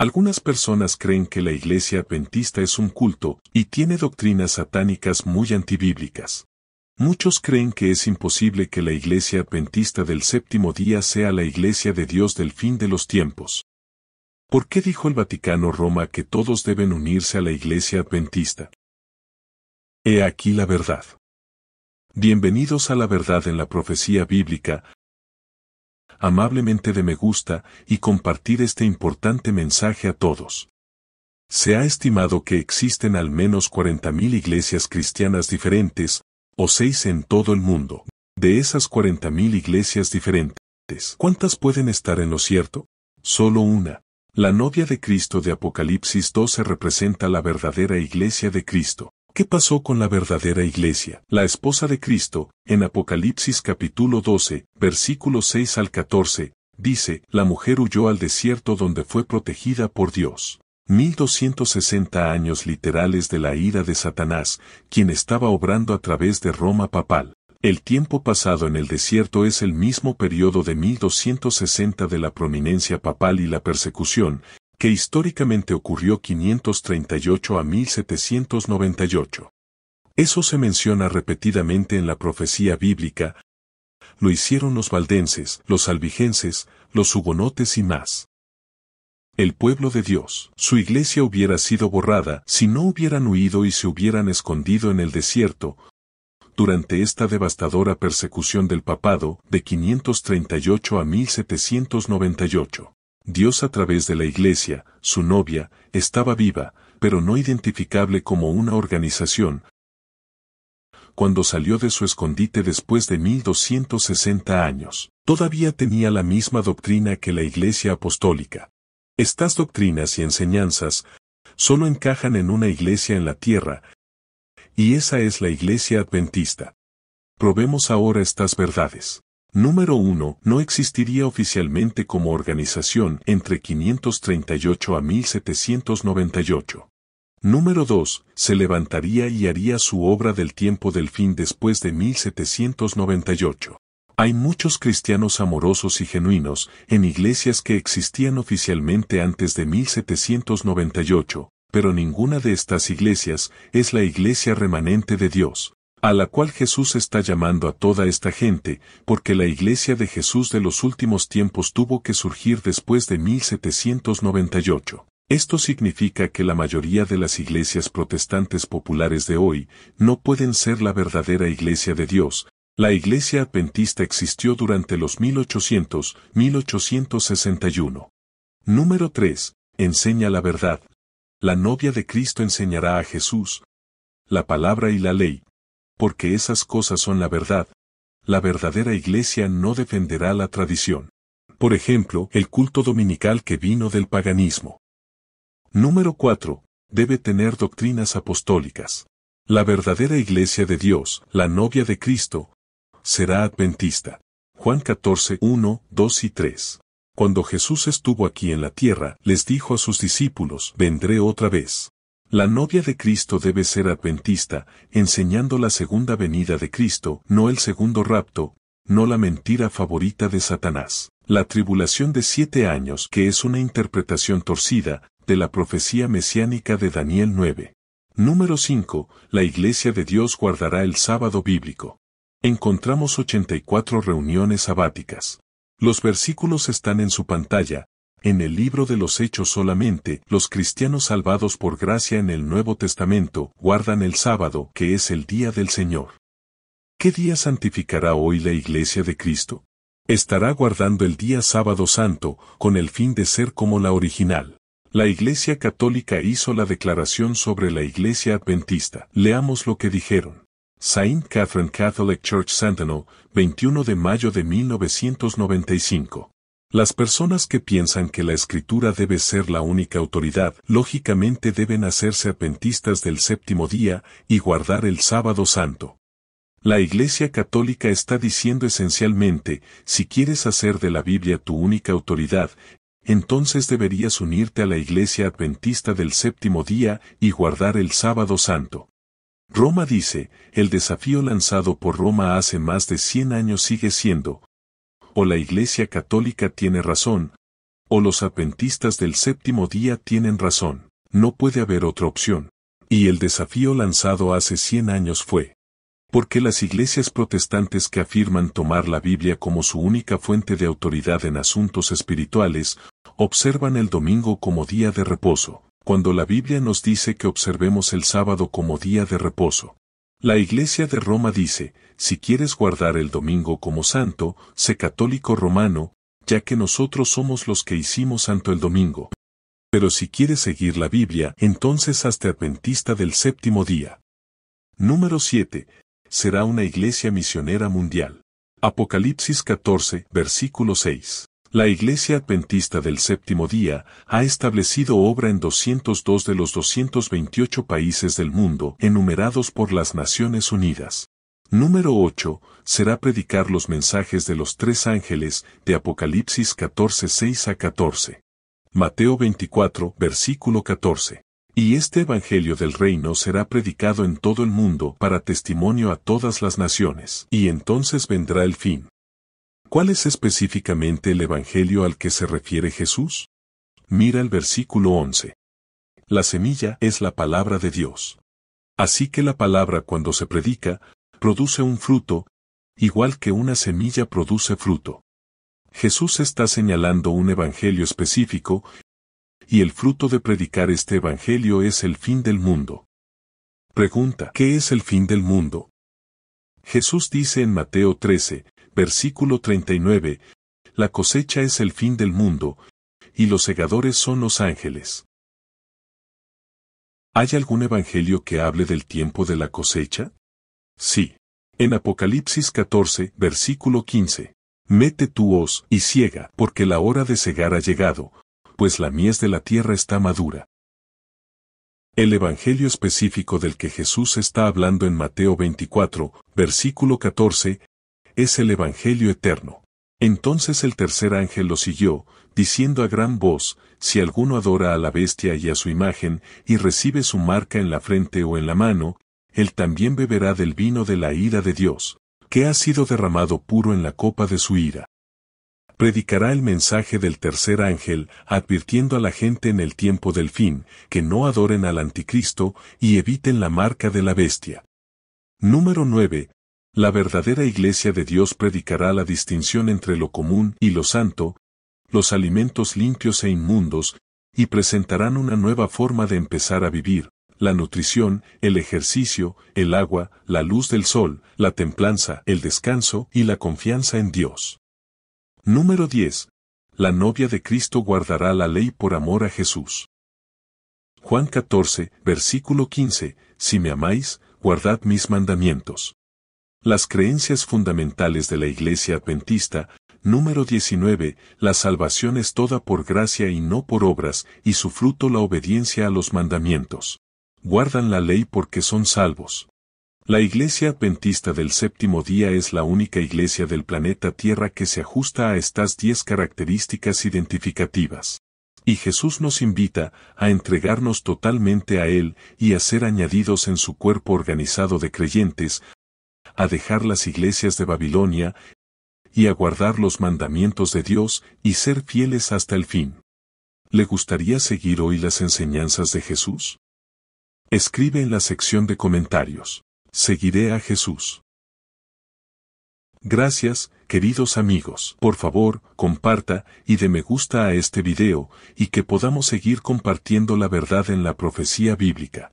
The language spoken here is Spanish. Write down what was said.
Algunas personas creen que la iglesia adventista es un culto y tiene doctrinas satánicas muy antibíblicas. Muchos creen que es imposible que la iglesia adventista del séptimo día sea la iglesia de Dios del fin de los tiempos. ¿Por qué dijo el Vaticano Roma que todos deben unirse a la iglesia adventista? He aquí la verdad. Bienvenidos a la verdad en la profecía bíblica, amablemente de me gusta y compartir este importante mensaje a todos. Se ha estimado que existen al menos 40.000 iglesias cristianas diferentes, o seis en todo el mundo. De esas 40.000 iglesias diferentes, ¿cuántas pueden estar en lo cierto? Solo una. La novia de Cristo de Apocalipsis 12 representa la verdadera iglesia de Cristo. ¿Qué pasó con la verdadera iglesia, la esposa de Cristo? En Apocalipsis capítulo 12, versículos 6 al 14, dice, la mujer huyó al desierto donde fue protegida por Dios. 1260 años literales de la ira de Satanás, quien estaba obrando a través de Roma papal. El tiempo pasado en el desierto es el mismo periodo de 1260 de la prominencia papal y la persecución, que históricamente ocurrió 538 a 1798. Eso se menciona repetidamente en la profecía bíblica, lo hicieron los valdenses, los albigenses, los hugonotes y más. El pueblo de Dios, su iglesia hubiera sido borrada si no hubieran huido y se hubieran escondido en el desierto, durante esta devastadora persecución del papado de 538 a 1798. Dios a través de la Iglesia, su novia, estaba viva, pero no identificable como una organización, cuando salió de su escondite después de 1260 años. Todavía tenía la misma doctrina que la Iglesia Apostólica. Estas doctrinas y enseñanzas solo encajan en una iglesia en la tierra, y esa es la Iglesia Adventista. Probemos ahora estas verdades. Número 1. No existiría oficialmente como organización entre 538 a 1798. Número 2. Se levantaría y haría su obra del tiempo del fin después de 1798. Hay muchos cristianos amorosos y genuinos en iglesias que existían oficialmente antes de 1798, pero ninguna de estas iglesias es la iglesia remanente de Dios, a la cual Jesús está llamando a toda esta gente, porque la iglesia de Jesús de los últimos tiempos tuvo que surgir después de 1798. Esto significa que la mayoría de las iglesias protestantes populares de hoy no pueden ser la verdadera iglesia de Dios. La iglesia adventista existió durante los 1800-1861. Número 3. Enseña la verdad. La novia de Cristo enseñará a Jesús. La palabra y la ley, porque esas cosas son la verdad. La verdadera iglesia no defenderá la tradición. Por ejemplo, el culto dominical que vino del paganismo. Número 4. Debe tener doctrinas apostólicas. La verdadera iglesia de Dios, la novia de Cristo, será adventista. Juan 14, 1, 2 y 3. Cuando Jesús estuvo aquí en la tierra, les dijo a sus discípulos, vendré otra vez. La novia de Cristo debe ser adventista, enseñando la segunda venida de Cristo, no el segundo rapto, no la mentira favorita de Satanás. La tribulación de siete años, que es una interpretación torcida, de la profecía mesiánica de Daniel 9. Número 5. La Iglesia de Dios guardará el sábado bíblico. Encontramos 84 reuniones sabáticas. Los versículos están en su pantalla, en el libro de los Hechos solamente, los cristianos salvados por gracia en el Nuevo Testamento guardan el sábado, que es el día del Señor. ¿Qué día santificará hoy la Iglesia de Cristo? Estará guardando el día sábado santo, con el fin de ser como la original. La Iglesia Católica hizo la declaración sobre la Iglesia Adventista. Leamos lo que dijeron. Saint Catherine Catholic Church Sentinel, 21 de mayo de 1995. Las personas que piensan que la escritura debe ser la única autoridad, lógicamente deben hacerse adventistas del séptimo día y guardar el sábado santo. La Iglesia Católica está diciendo esencialmente, si quieres hacer de la Biblia tu única autoridad, entonces deberías unirte a la Iglesia Adventista del séptimo día y guardar el sábado santo. Roma dice, el desafío lanzado por Roma hace más de 100 años sigue siendo, o la Iglesia Católica tiene razón, o los adventistas del séptimo día tienen razón, no puede haber otra opción. Y el desafío lanzado hace 100 años fue, porque las iglesias protestantes que afirman tomar la Biblia como su única fuente de autoridad en asuntos espirituales, observan el domingo como día de reposo, cuando la Biblia nos dice que observemos el sábado como día de reposo? La Iglesia de Roma dice, si quieres guardar el domingo como santo, sé católico romano, ya que nosotros somos los que hicimos santo el domingo. Pero si quieres seguir la Biblia, entonces hazte adventista del séptimo día. Número 7. Será una iglesia misionera mundial. Apocalipsis 14, versículo 6. La Iglesia Adventista del Séptimo Día ha establecido obra en 202 de los 228 países del mundo enumerados por las Naciones Unidas. Número 8 será predicar los mensajes de los tres ángeles de Apocalipsis 14, 6 a 14. Mateo 24, versículo 14. Y este Evangelio del Reino será predicado en todo el mundo para testimonio a todas las naciones, y entonces vendrá el fin. ¿Cuál es específicamente el Evangelio al que se refiere Jesús? Mira el versículo 11. La semilla es la palabra de Dios. Así que la palabra cuando se predica, produce un fruto, igual que una semilla produce fruto. Jesús está señalando un evangelio específico, y el fruto de predicar este evangelio es el fin del mundo. Pregunta, ¿qué es el fin del mundo? Jesús dice en Mateo 13, Versículo 39. La cosecha es el fin del mundo, y los segadores son los ángeles. ¿Hay algún evangelio que hable del tiempo de la cosecha? Sí. En Apocalipsis 14, versículo 15. Mete tu hoz y ciega, porque la hora de cegar ha llegado, pues la mies de la tierra está madura. El evangelio específico del que Jesús está hablando en Mateo 24, versículo 14, es el Evangelio eterno. Entonces el tercer ángel lo siguió, diciendo a gran voz, si alguno adora a la bestia y a su imagen, y recibe su marca en la frente o en la mano, él también beberá del vino de la ira de Dios, que ha sido derramado puro en la copa de su ira. Predicará el mensaje del tercer ángel, advirtiendo a la gente en el tiempo del fin, que no adoren al anticristo y eviten la marca de la bestia. Número 9. La verdadera iglesia de Dios predicará la distinción entre lo común y lo santo, los alimentos limpios e inmundos, y presentarán una nueva forma de empezar a vivir, la nutrición, el ejercicio, el agua, la luz del sol, la templanza, el descanso y la confianza en Dios. Número 10. La novia de Cristo guardará la ley por amor a Jesús. Juan 14, versículo 15, Si me amáis, guardad mis mandamientos. Las creencias fundamentales de la Iglesia Adventista, número 19, la salvación es toda por gracia y no por obras, y su fruto la obediencia a los mandamientos. Guardan la ley porque son salvos. La Iglesia Adventista del Séptimo Día es la única iglesia del planeta Tierra que se ajusta a estas diez características identificativas. Y Jesús nos invita a entregarnos totalmente a Él y a ser añadidos en su cuerpo organizado de creyentes, a dejar las iglesias de Babilonia y a guardar los mandamientos de Dios y ser fieles hasta el fin. ¿Le gustaría seguir hoy las enseñanzas de Jesús? Escribe en la sección de comentarios. Seguiré a Jesús. Gracias, queridos amigos. Por favor, comparta y de me gusta a este video, y que podamos seguir compartiendo la verdad en la profecía bíblica.